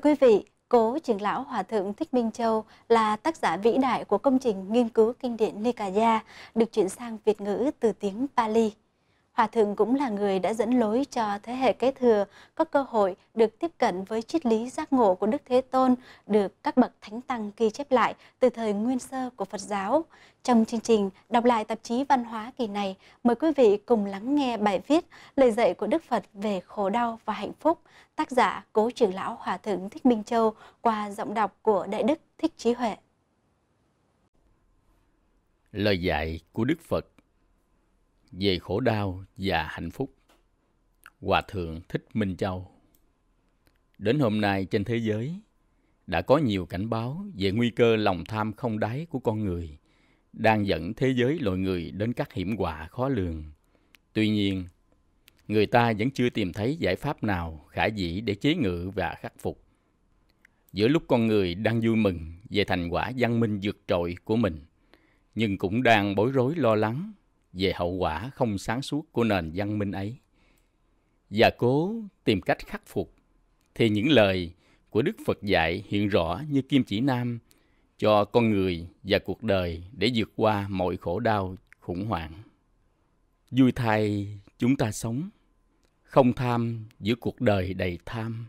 Thưa quý vị, Cố trưởng lão Hòa thượng Thích Minh Châu là tác giả vĩ đại của công trình nghiên cứu kinh điển Nikaya được chuyển sang Việt ngữ từ tiếng Pali. Hòa Thượng cũng là người đã dẫn lối cho thế hệ kế thừa có cơ hội được tiếp cận với triết lý giác ngộ của Đức Thế Tôn được các bậc thánh tăng ghi chép lại từ thời nguyên sơ của Phật giáo. Trong chương trình đọc lại tạp chí văn hóa kỳ này, mời quý vị cùng lắng nghe bài viết Lời dạy của Đức Phật về khổ đau và hạnh phúc, tác giả Cố trưởng lão Hòa Thượng Thích Minh Châu qua giọng đọc của Đại Đức Thích Trí Huệ. Lời dạy của Đức Phật về khổ đau và hạnh phúc. Hòa thượng Thích Minh Châu. Đến hôm nay trên thế giới đã có nhiều cảnh báo về nguy cơ lòng tham không đáy của con người đang dẫn thế giới loài người đến các hiểm họa khó lường. Tuy nhiên, người ta vẫn chưa tìm thấy giải pháp nào khả dĩ để chế ngự và khắc phục. Giữa lúc con người đang vui mừng về thành quả văn minh vượt trội của mình, nhưng cũng đang bối rối lo lắng về hậu quả không sáng suốt của nền văn minh ấy và cố tìm cách khắc phục thì những lời của đức phật dạy hiện rõ như kim chỉ nam cho con người và cuộc đời để vượt qua mọi khổ đau khủng hoảng vui thay chúng ta sống không tham giữa cuộc đời đầy tham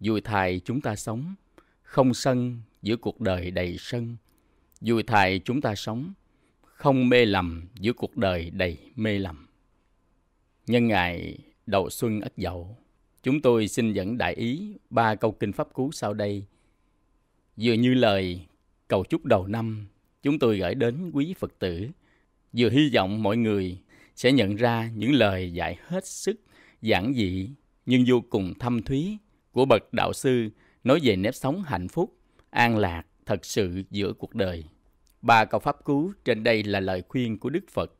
vui thay chúng ta sống không sân giữa cuộc đời đầy sân vui thay chúng ta sống không mê lầm giữa cuộc đời đầy mê lầm. Nhân ngày đầu xuân ất dậu, chúng tôi xin dẫn đại ý ba câu kinh pháp cú sau đây. Vừa như lời cầu chúc đầu năm, chúng tôi gửi đến quý Phật tử, vừa hy vọng mọi người sẽ nhận ra những lời dạy hết sức giản dị nhưng vô cùng thâm thúy của bậc đạo sư nói về nếp sống hạnh phúc, an lạc thật sự giữa cuộc đời. Ba câu pháp cứu trên đây là lời khuyên của Đức Phật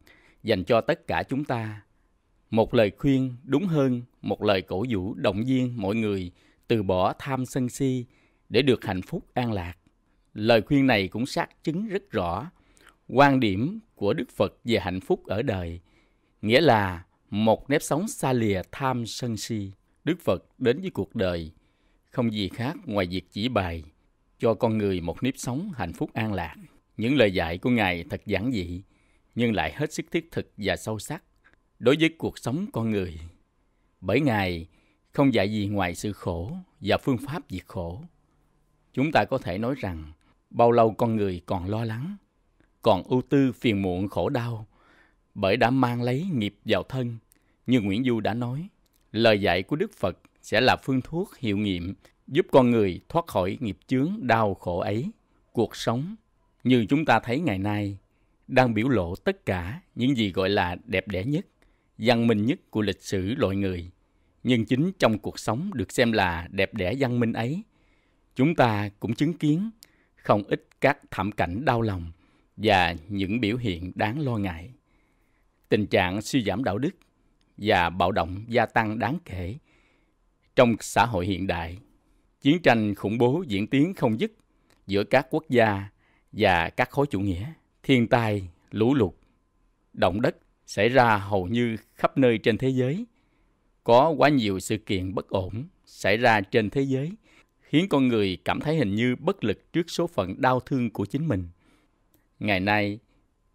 dành cho tất cả chúng ta. Một lời khuyên đúng hơn, một lời cổ vũ động viên mọi người từ bỏ tham sân si để được hạnh phúc an lạc. Lời khuyên này cũng xác chứng rất rõ quan điểm của Đức Phật về hạnh phúc ở đời, nghĩa là một nếp sống xa lìa tham sân si. Đức Phật đến với cuộc đời không gì khác ngoài việc chỉ bày cho con người một nếp sống hạnh phúc an lạc. Những lời dạy của Ngài thật giản dị, nhưng lại hết sức thiết thực và sâu sắc đối với cuộc sống con người. Bởi Ngài không dạy gì ngoài sự khổ và phương pháp diệt khổ. Chúng ta có thể nói rằng, bao lâu con người còn lo lắng, còn ưu tư phiền muộn khổ đau, bởi đã mang lấy nghiệp vào thân. Như Nguyễn Du đã nói, lời dạy của Đức Phật sẽ là phương thuốc hiệu nghiệm giúp con người thoát khỏi nghiệp chướng đau khổ ấy. Cuộc sống như chúng ta thấy ngày nay, đang biểu lộ tất cả những gì gọi là đẹp đẽ nhất, văn minh nhất của lịch sử loài người. Nhưng chính trong cuộc sống được xem là đẹp đẽ văn minh ấy, chúng ta cũng chứng kiến không ít các thảm cảnh đau lòng và những biểu hiện đáng lo ngại. Tình trạng suy giảm đạo đức và bạo động gia tăng đáng kể trong xã hội hiện đại. Chiến tranh khủng bố diễn tiến không dứt giữa các quốc gia và các khối chủ nghĩa, thiên tai, lũ lụt, động đất xảy ra hầu như khắp nơi trên thế giới. Có quá nhiều sự kiện bất ổn xảy ra trên thế giới, khiến con người cảm thấy hình như bất lực trước số phận đau thương của chính mình. Ngày nay,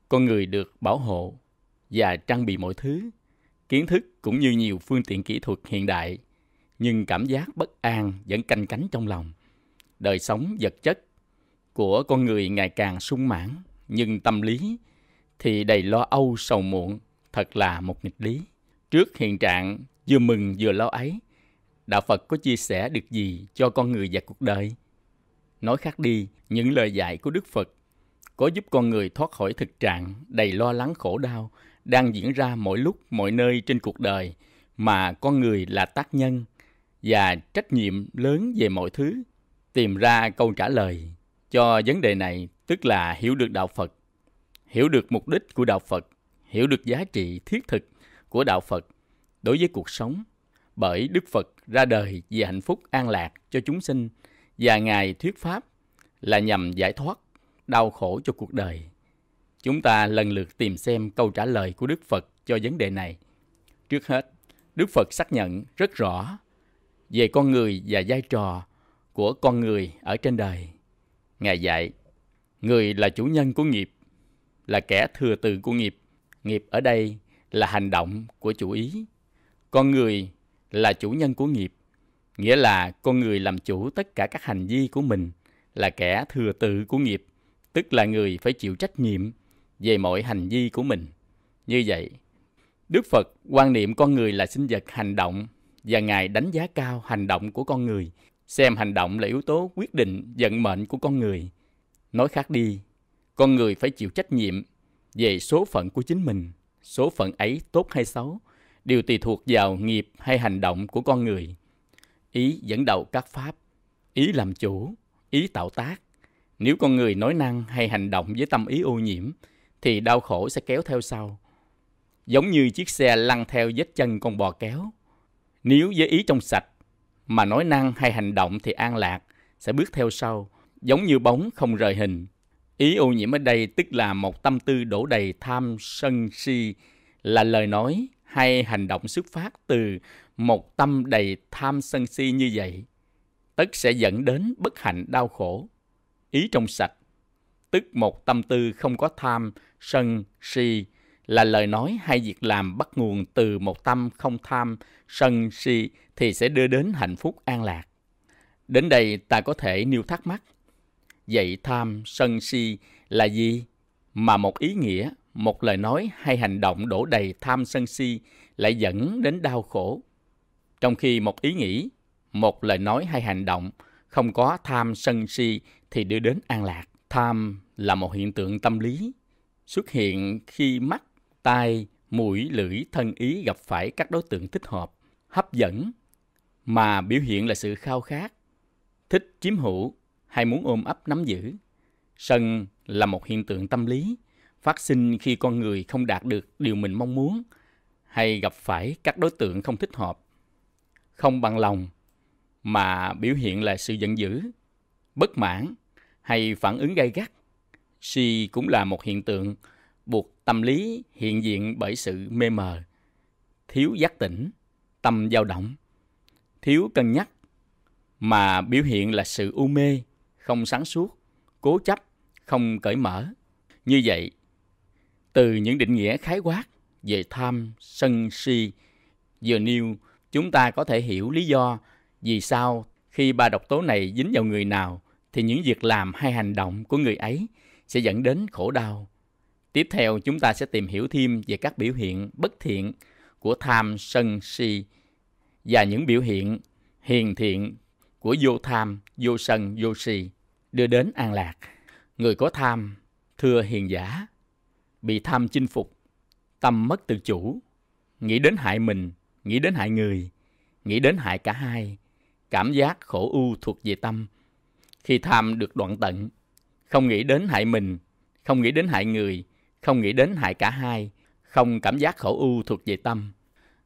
con người được bảo hộ và trang bị mọi thứ, kiến thức cũng như nhiều phương tiện kỹ thuật hiện đại, nhưng cảm giác bất an vẫn canh cánh trong lòng. Đời sống vật chất của con người ngày càng sung mãn nhưng tâm lý thì đầy lo âu sầu muộn thật là một nghịch lý trước hiện trạng vừa mừng vừa lo ấy đạo phật có chia sẻ được gì cho con người và cuộc đời nói khác đi những lời dạy của đức phật có giúp con người thoát khỏi thực trạng đầy lo lắng khổ đau đang diễn ra mỗi lúc mọi nơi trên cuộc đời mà con người là tác nhân và trách nhiệm lớn về mọi thứ tìm ra câu trả lời cho vấn đề này tức là hiểu được đạo Phật, hiểu được mục đích của đạo Phật, hiểu được giá trị thiết thực của đạo Phật đối với cuộc sống bởi Đức Phật ra đời vì hạnh phúc an lạc cho chúng sinh và Ngài thuyết pháp là nhằm giải thoát đau khổ cho cuộc đời. Chúng ta lần lượt tìm xem câu trả lời của Đức Phật cho vấn đề này. Trước hết, Đức Phật xác nhận rất rõ về con người và vai trò của con người ở trên đời Ngài dạy, người là chủ nhân của nghiệp, là kẻ thừa từ của nghiệp. Nghiệp ở đây là hành động của chủ ý. Con người là chủ nhân của nghiệp, nghĩa là con người làm chủ tất cả các hành vi của mình, là kẻ thừa tự của nghiệp, tức là người phải chịu trách nhiệm về mọi hành vi của mình. Như vậy, Đức Phật quan niệm con người là sinh vật hành động và Ngài đánh giá cao hành động của con người xem hành động là yếu tố quyết định vận mệnh của con người nói khác đi con người phải chịu trách nhiệm về số phận của chính mình số phận ấy tốt hay xấu đều tùy thuộc vào nghiệp hay hành động của con người ý dẫn đầu các pháp ý làm chủ ý tạo tác nếu con người nói năng hay hành động với tâm ý ô nhiễm thì đau khổ sẽ kéo theo sau giống như chiếc xe lăn theo vết chân con bò kéo nếu với ý trong sạch mà nói năng hay hành động thì an lạc sẽ bước theo sau, giống như bóng không rời hình. Ý ô nhiễm ở đây tức là một tâm tư đổ đầy tham sân si là lời nói hay hành động xuất phát từ một tâm đầy tham sân si như vậy, tất sẽ dẫn đến bất hạnh đau khổ. Ý trong sạch, tức một tâm tư không có tham, sân, si, là lời nói hay việc làm bắt nguồn từ một tâm không tham, sân, si thì sẽ đưa đến hạnh phúc an lạc. Đến đây ta có thể nêu thắc mắc. Vậy tham, sân si là gì? Mà một ý nghĩa, một lời nói hay hành động đổ đầy tham sân si lại dẫn đến đau khổ. Trong khi một ý nghĩ, một lời nói hay hành động không có tham sân si thì đưa đến an lạc. Tham là một hiện tượng tâm lý xuất hiện khi mắt, tai, mũi, lưỡi, thân ý gặp phải các đối tượng thích hợp, hấp dẫn, mà biểu hiện là sự khao khát, thích chiếm hữu hay muốn ôm ấp nắm giữ. Sân là một hiện tượng tâm lý phát sinh khi con người không đạt được điều mình mong muốn hay gặp phải các đối tượng không thích hợp. Không bằng lòng mà biểu hiện là sự giận dữ, bất mãn hay phản ứng gay gắt. Si cũng là một hiện tượng buộc tâm lý hiện diện bởi sự mê mờ, thiếu giác tỉnh, tâm dao động thiếu cân nhắc mà biểu hiện là sự u mê không sáng suốt cố chấp không cởi mở như vậy từ những định nghĩa khái quát về tham sân si vừa nêu chúng ta có thể hiểu lý do vì sao khi ba độc tố này dính vào người nào thì những việc làm hay hành động của người ấy sẽ dẫn đến khổ đau tiếp theo chúng ta sẽ tìm hiểu thêm về các biểu hiện bất thiện của tham sân si và những biểu hiện hiền thiện của vô tham, vô sân, vô si đưa đến an lạc. Người có tham, thưa hiền giả, bị tham chinh phục, tâm mất tự chủ, nghĩ đến hại mình, nghĩ đến hại người, nghĩ đến hại cả hai, cảm giác khổ u thuộc về tâm. Khi tham được đoạn tận, không nghĩ đến hại mình, không nghĩ đến hại người, không nghĩ đến hại cả hai, không cảm giác khổ u thuộc về tâm.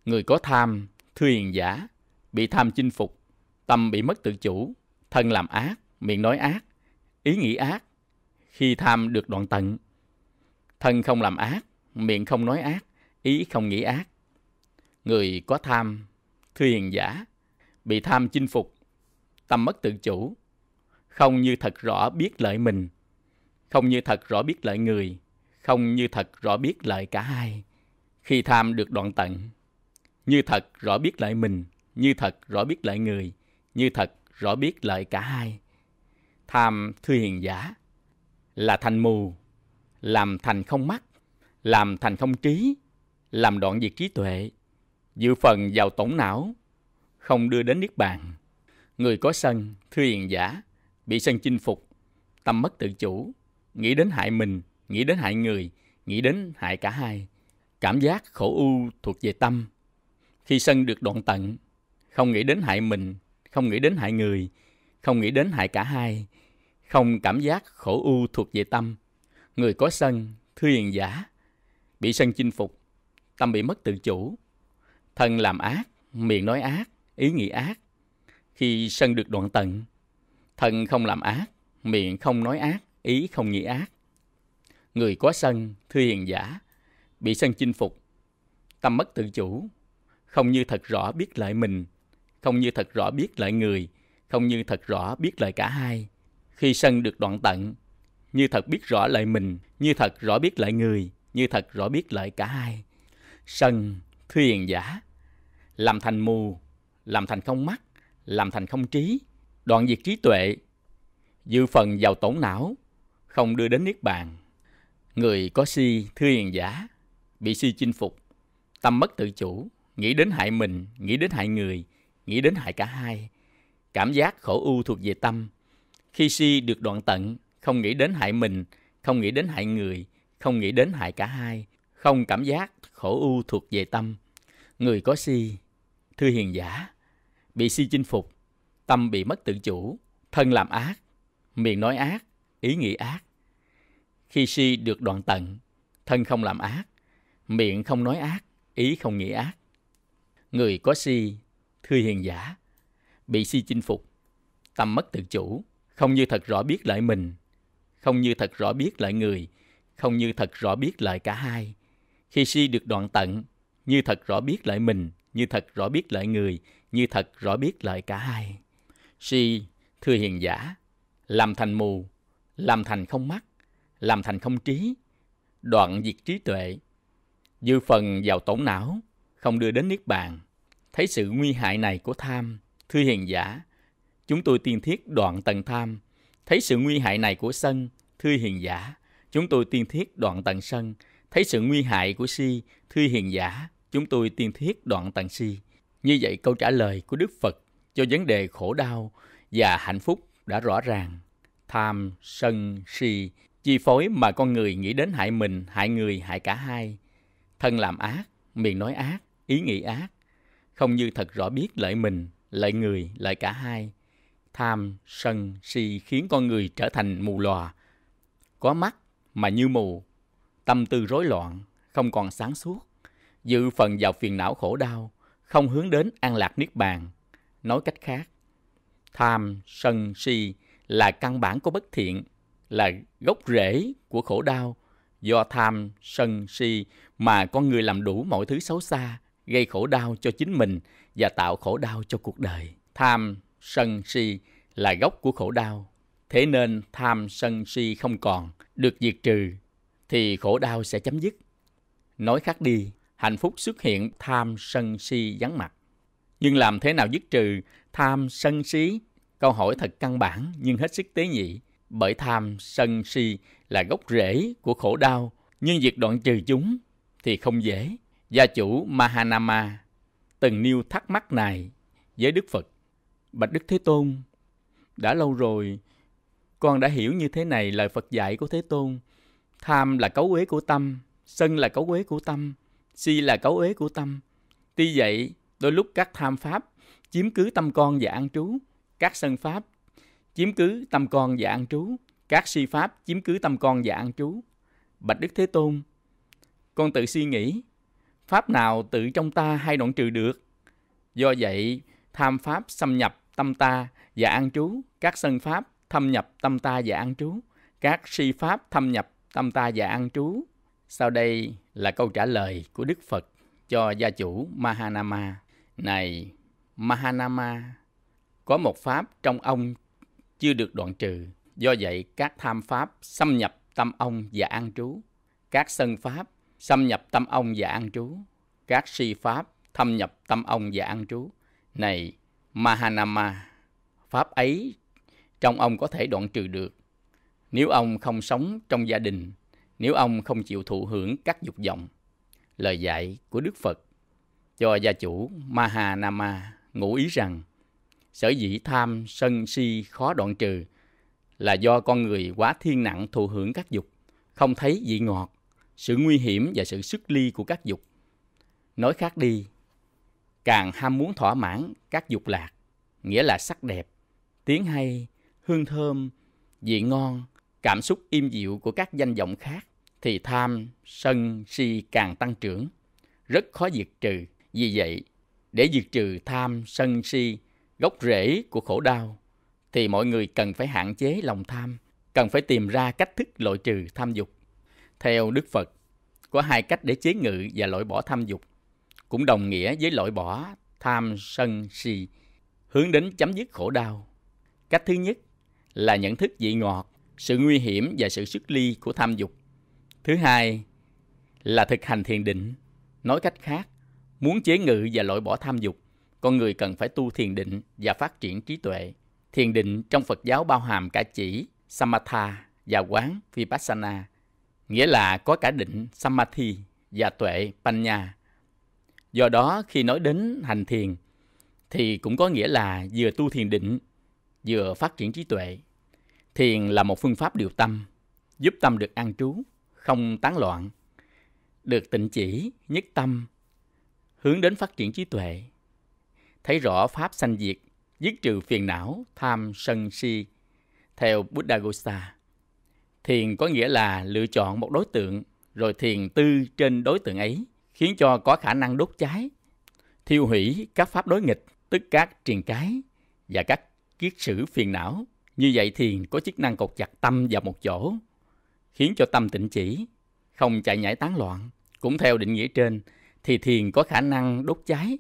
Người có tham thuyền giả, bị tham chinh phục, tâm bị mất tự chủ, thân làm ác, miệng nói ác, ý nghĩ ác, khi tham được đoạn tận. Thân không làm ác, miệng không nói ác, ý không nghĩ ác. Người có tham, thuyền giả, bị tham chinh phục, tâm mất tự chủ, không như thật rõ biết lợi mình, không như thật rõ biết lợi người, không như thật rõ biết lợi cả hai. Khi tham được đoạn tận, như thật rõ biết lại mình như thật rõ biết lại người như thật rõ biết lại cả hai tham thư hiền giả là thành mù làm thành không mắt làm thành không trí làm đoạn diệt trí tuệ dự phần vào tổng não không đưa đến niết bàn người có sân thư hiền giả bị sân chinh phục tâm mất tự chủ nghĩ đến hại mình nghĩ đến hại người nghĩ đến hại cả hai cảm giác khổ u thuộc về tâm khi sân được đoạn tận, không nghĩ đến hại mình, không nghĩ đến hại người, không nghĩ đến hại cả hai, không cảm giác khổ u thuộc về tâm. Người có sân, thư hiền giả, bị sân chinh phục, tâm bị mất tự chủ. Thân làm ác, miệng nói ác, ý nghĩ ác. Khi sân được đoạn tận, thân không làm ác, miệng không nói ác, ý không nghĩ ác. Người có sân, thư hiền giả, bị sân chinh phục, tâm mất tự chủ, không như thật rõ biết lại mình, không như thật rõ biết lại người, không như thật rõ biết lại cả hai. Khi sân được đoạn tận, như thật biết rõ lại mình, như thật rõ biết lại người, như thật rõ biết lại cả hai. Sân, thuyền giả, làm thành mù, làm thành không mắt, làm thành không trí, đoạn diệt trí tuệ, dự phần vào tổn não, không đưa đến niết bàn. Người có si thưa giả, bị si chinh phục, tâm mất tự chủ, nghĩ đến hại mình, nghĩ đến hại người, nghĩ đến hại cả hai. Cảm giác khổ u thuộc về tâm. Khi si được đoạn tận, không nghĩ đến hại mình, không nghĩ đến hại người, không nghĩ đến hại cả hai, không cảm giác khổ u thuộc về tâm. Người có si, thưa hiền giả, bị si chinh phục, tâm bị mất tự chủ, thân làm ác, miệng nói ác, ý nghĩ ác. Khi si được đoạn tận, thân không làm ác, miệng không nói ác, ý không nghĩ ác người có si thư hiền giả bị si chinh phục tâm mất tự chủ không như thật rõ biết lại mình không như thật rõ biết lại người không như thật rõ biết lại cả hai khi si được đoạn tận như thật rõ biết lại mình như thật rõ biết lại người như thật rõ biết lại cả hai si thưa hiền giả làm thành mù làm thành không mắt làm thành không trí đoạn diệt trí tuệ dư phần vào tổn não không đưa đến niết bàn. Thấy sự nguy hại này của tham, thưa hiền giả, chúng tôi tiên thiết đoạn tận tham. Thấy sự nguy hại này của sân, thưa hiền giả, chúng tôi tiên thiết đoạn tận sân. Thấy sự nguy hại của si, thưa hiền giả, chúng tôi tiên thiết đoạn tận si. Như vậy câu trả lời của Đức Phật cho vấn đề khổ đau và hạnh phúc đã rõ ràng. Tham, sân, si chi phối mà con người nghĩ đến hại mình, hại người, hại cả hai. Thân làm ác, miệng nói ác, ý nghĩ ác, không như thật rõ biết lợi mình, lợi người, lợi cả hai. Tham, sân, si khiến con người trở thành mù lòa, có mắt mà như mù, tâm tư rối loạn, không còn sáng suốt, dự phần vào phiền não khổ đau, không hướng đến an lạc niết bàn. Nói cách khác, tham, sân, si là căn bản của bất thiện, là gốc rễ của khổ đau. Do tham, sân, si mà con người làm đủ mọi thứ xấu xa, gây khổ đau cho chính mình và tạo khổ đau cho cuộc đời. Tham, sân, si là gốc của khổ đau. Thế nên tham, sân, si không còn, được diệt trừ, thì khổ đau sẽ chấm dứt. Nói khác đi, hạnh phúc xuất hiện tham, sân, si vắng mặt. Nhưng làm thế nào dứt trừ tham, sân, si? Câu hỏi thật căn bản nhưng hết sức tế nhị. Bởi tham, sân, si là gốc rễ của khổ đau, nhưng việc đoạn trừ chúng thì không dễ Gia chủ Mahanama từng nêu thắc mắc này với Đức Phật. Bạch Đức Thế Tôn, đã lâu rồi, con đã hiểu như thế này lời Phật dạy của Thế Tôn. Tham là cấu uế của tâm, sân là cấu uế của tâm, si là cấu uế của tâm. Tuy vậy, đôi lúc các tham pháp chiếm cứ tâm con và an trú, các sân pháp chiếm cứ tâm con và an trú, các si pháp chiếm cứ tâm con và an trú. Bạch Đức Thế Tôn, con tự suy nghĩ pháp nào tự trong ta hay đoạn trừ được. Do vậy, tham pháp xâm nhập tâm ta và an trú, các sân pháp thâm nhập tâm ta và an trú, các si pháp thâm nhập tâm ta và an trú. Sau đây là câu trả lời của Đức Phật cho gia chủ Mahanama. Này, Mahanama, có một pháp trong ông chưa được đoạn trừ, do vậy các tham pháp xâm nhập tâm ông và an trú, các sân pháp xâm nhập tâm ông và an trú. Các si pháp thâm nhập tâm ông và an trú. Này Mahanama, pháp ấy trong ông có thể đoạn trừ được. Nếu ông không sống trong gia đình, nếu ông không chịu thụ hưởng các dục vọng, lời dạy của Đức Phật cho gia chủ Mahanama ngụ ý rằng sở dĩ tham sân si khó đoạn trừ là do con người quá thiên nặng thụ hưởng các dục, không thấy vị ngọt, sự nguy hiểm và sự sức ly của các dục. Nói khác đi, càng ham muốn thỏa mãn các dục lạc, nghĩa là sắc đẹp, tiếng hay, hương thơm, vị ngon, cảm xúc im dịu của các danh vọng khác, thì tham, sân, si càng tăng trưởng, rất khó diệt trừ. Vì vậy, để diệt trừ tham, sân, si, gốc rễ của khổ đau, thì mọi người cần phải hạn chế lòng tham, cần phải tìm ra cách thức loại trừ tham dục. Theo Đức Phật, có hai cách để chế ngự và loại bỏ tham dục, cũng đồng nghĩa với loại bỏ tham sân si, hướng đến chấm dứt khổ đau. Cách thứ nhất là nhận thức vị ngọt, sự nguy hiểm và sự xuất ly của tham dục. Thứ hai là thực hành thiền định. Nói cách khác, muốn chế ngự và loại bỏ tham dục, con người cần phải tu thiền định và phát triển trí tuệ. Thiền định trong Phật giáo bao hàm cả chỉ, samatha và quán vipassana – nghĩa là có cả định samadhi và tuệ panya. Do đó khi nói đến hành thiền thì cũng có nghĩa là vừa tu thiền định vừa phát triển trí tuệ. Thiền là một phương pháp điều tâm, giúp tâm được an trú, không tán loạn, được tịnh chỉ, nhất tâm, hướng đến phát triển trí tuệ, thấy rõ pháp sanh diệt, dứt trừ phiền não, tham sân si theo Buddha Gosa thiền có nghĩa là lựa chọn một đối tượng rồi thiền tư trên đối tượng ấy khiến cho có khả năng đốt cháy thiêu hủy các pháp đối nghịch tức các triền cái và các kiết sử phiền não như vậy thiền có chức năng cột chặt tâm vào một chỗ khiến cho tâm tịnh chỉ không chạy nhảy tán loạn cũng theo định nghĩa trên thì thiền có khả năng đốt cháy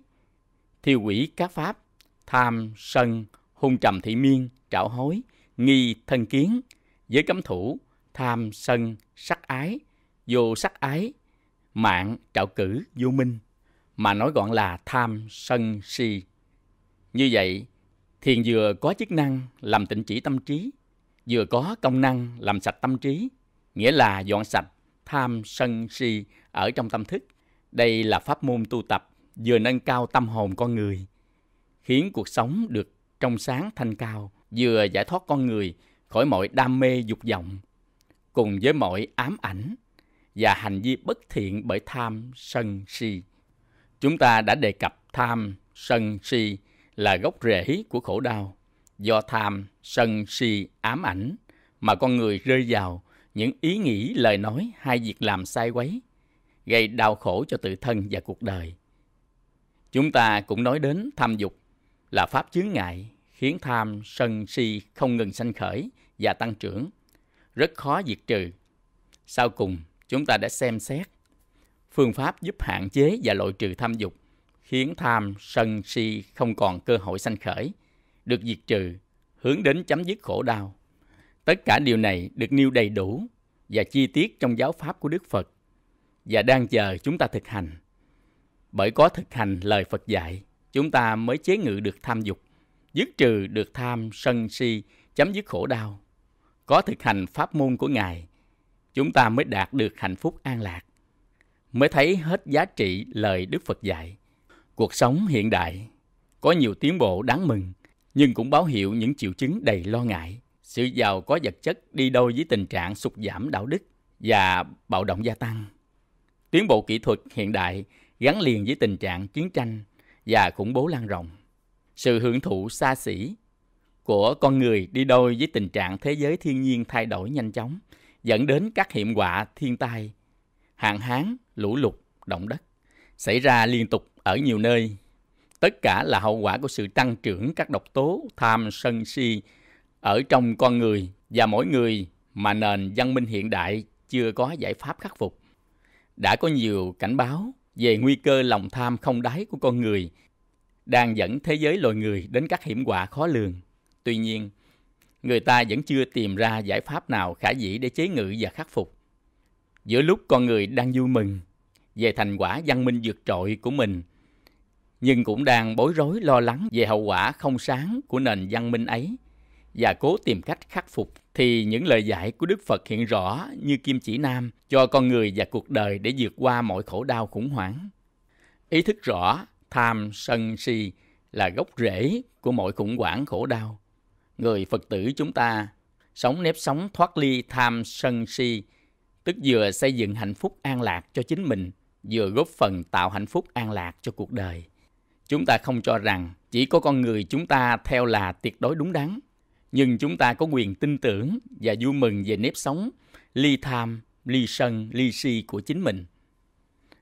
thiêu hủy các pháp tham sân hung trầm thị miên trảo hối nghi thân kiến giới cấm thủ tham sân sắc ái vô sắc ái mạng trạo cử vô minh mà nói gọn là tham sân si như vậy thiền vừa có chức năng làm tịnh chỉ tâm trí vừa có công năng làm sạch tâm trí nghĩa là dọn sạch tham sân si ở trong tâm thức đây là pháp môn tu tập vừa nâng cao tâm hồn con người khiến cuộc sống được trong sáng thanh cao vừa giải thoát con người khỏi mọi đam mê dục vọng cùng với mọi ám ảnh và hành vi bất thiện bởi tham sân si. Chúng ta đã đề cập tham sân si là gốc rễ của khổ đau. Do tham sân si ám ảnh mà con người rơi vào những ý nghĩ, lời nói hay việc làm sai quấy, gây đau khổ cho tự thân và cuộc đời. Chúng ta cũng nói đến tham dục là pháp chướng ngại khiến tham sân si không ngừng sanh khởi và tăng trưởng rất khó diệt trừ. Sau cùng, chúng ta đã xem xét phương pháp giúp hạn chế và loại trừ tham dục, khiến tham, sân, si không còn cơ hội sanh khởi, được diệt trừ, hướng đến chấm dứt khổ đau. Tất cả điều này được nêu đầy đủ và chi tiết trong giáo pháp của Đức Phật và đang chờ chúng ta thực hành. Bởi có thực hành lời Phật dạy, chúng ta mới chế ngự được tham dục, dứt trừ được tham, sân, si, chấm dứt khổ đau có thực hành pháp môn của Ngài, chúng ta mới đạt được hạnh phúc an lạc, mới thấy hết giá trị lời Đức Phật dạy. Cuộc sống hiện đại có nhiều tiến bộ đáng mừng, nhưng cũng báo hiệu những triệu chứng đầy lo ngại. Sự giàu có vật chất đi đôi với tình trạng sụt giảm đạo đức và bạo động gia tăng. Tiến bộ kỹ thuật hiện đại gắn liền với tình trạng chiến tranh và khủng bố lan rộng. Sự hưởng thụ xa xỉ của con người đi đôi với tình trạng thế giới thiên nhiên thay đổi nhanh chóng, dẫn đến các hiểm họa thiên tai, hạn hán, lũ lụt, động đất xảy ra liên tục ở nhiều nơi. Tất cả là hậu quả của sự tăng trưởng các độc tố tham sân si ở trong con người và mỗi người mà nền văn minh hiện đại chưa có giải pháp khắc phục. Đã có nhiều cảnh báo về nguy cơ lòng tham không đáy của con người đang dẫn thế giới loài người đến các hiểm họa khó lường. Tuy nhiên, người ta vẫn chưa tìm ra giải pháp nào khả dĩ để chế ngự và khắc phục. Giữa lúc con người đang vui mừng về thành quả văn minh vượt trội của mình, nhưng cũng đang bối rối lo lắng về hậu quả không sáng của nền văn minh ấy và cố tìm cách khắc phục thì những lời dạy của Đức Phật hiện rõ như kim chỉ nam cho con người và cuộc đời để vượt qua mọi khổ đau khủng hoảng. Ý thức rõ tham sân si là gốc rễ của mọi khủng hoảng khổ đau người Phật tử chúng ta sống nếp sống thoát ly tham sân si, tức vừa xây dựng hạnh phúc an lạc cho chính mình, vừa góp phần tạo hạnh phúc an lạc cho cuộc đời. Chúng ta không cho rằng chỉ có con người chúng ta theo là tuyệt đối đúng đắn, nhưng chúng ta có quyền tin tưởng và vui mừng về nếp sống ly tham, ly sân, ly si của chính mình.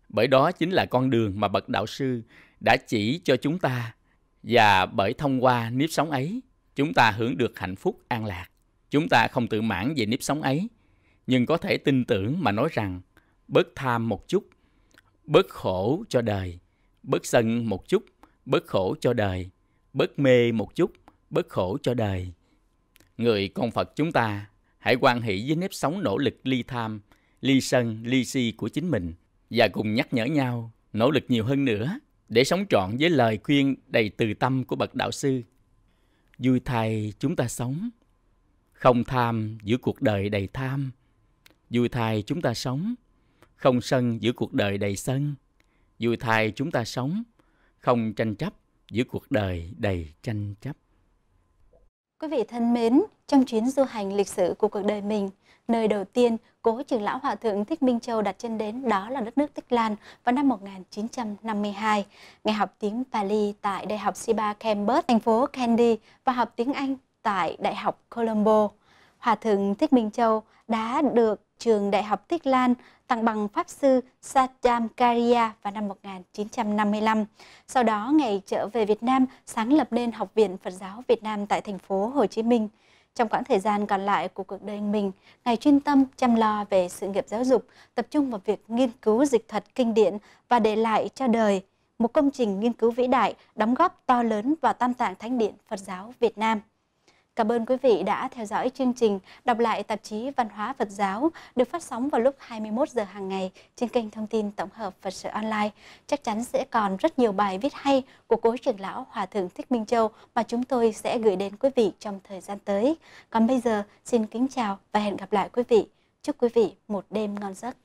Bởi đó chính là con đường mà bậc đạo sư đã chỉ cho chúng ta và bởi thông qua nếp sống ấy chúng ta hưởng được hạnh phúc an lạc. Chúng ta không tự mãn về nếp sống ấy, nhưng có thể tin tưởng mà nói rằng bớt tham một chút, bớt khổ cho đời, bớt sân một chút, bớt khổ cho đời, bớt mê một chút, bớt khổ cho đời. Người con Phật chúng ta hãy quan hệ với nếp sống nỗ lực ly tham, ly sân, ly si của chính mình và cùng nhắc nhở nhau nỗ lực nhiều hơn nữa để sống trọn với lời khuyên đầy từ tâm của bậc đạo sư vui thay chúng ta sống không tham giữa cuộc đời đầy tham vui thay chúng ta sống không sân giữa cuộc đời đầy sân vui thay chúng ta sống không tranh chấp giữa cuộc đời đầy tranh chấp quý vị thân mến trong chuyến du hành lịch sử của cuộc đời mình nơi đầu tiên cố trưởng lão Hòa Thượng Thích Minh Châu đặt chân đến đó là đất nước Tích Lan vào năm 1952. Ngài học tiếng Pali tại Đại học Siba Campus, thành phố Kandy và học tiếng Anh tại Đại học Colombo. Hòa Thượng Thích Minh Châu đã được trường Đại học Tích Lan tặng bằng Pháp sư Satyam Karya vào năm 1955. Sau đó, ngày trở về Việt Nam sáng lập nên Học viện Phật giáo Việt Nam tại thành phố Hồ Chí Minh. Trong khoảng thời gian còn lại của cuộc đời mình, Ngài chuyên tâm chăm lo về sự nghiệp giáo dục, tập trung vào việc nghiên cứu dịch thuật kinh điển và để lại cho đời một công trình nghiên cứu vĩ đại đóng góp to lớn vào tam tạng thánh điện Phật giáo Việt Nam. Cảm ơn quý vị đã theo dõi chương trình đọc lại tạp chí Văn hóa Phật giáo được phát sóng vào lúc 21 giờ hàng ngày trên kênh thông tin tổng hợp Phật sự online. Chắc chắn sẽ còn rất nhiều bài viết hay của cố trưởng lão Hòa thượng Thích Minh Châu mà chúng tôi sẽ gửi đến quý vị trong thời gian tới. Còn bây giờ xin kính chào và hẹn gặp lại quý vị. Chúc quý vị một đêm ngon giấc.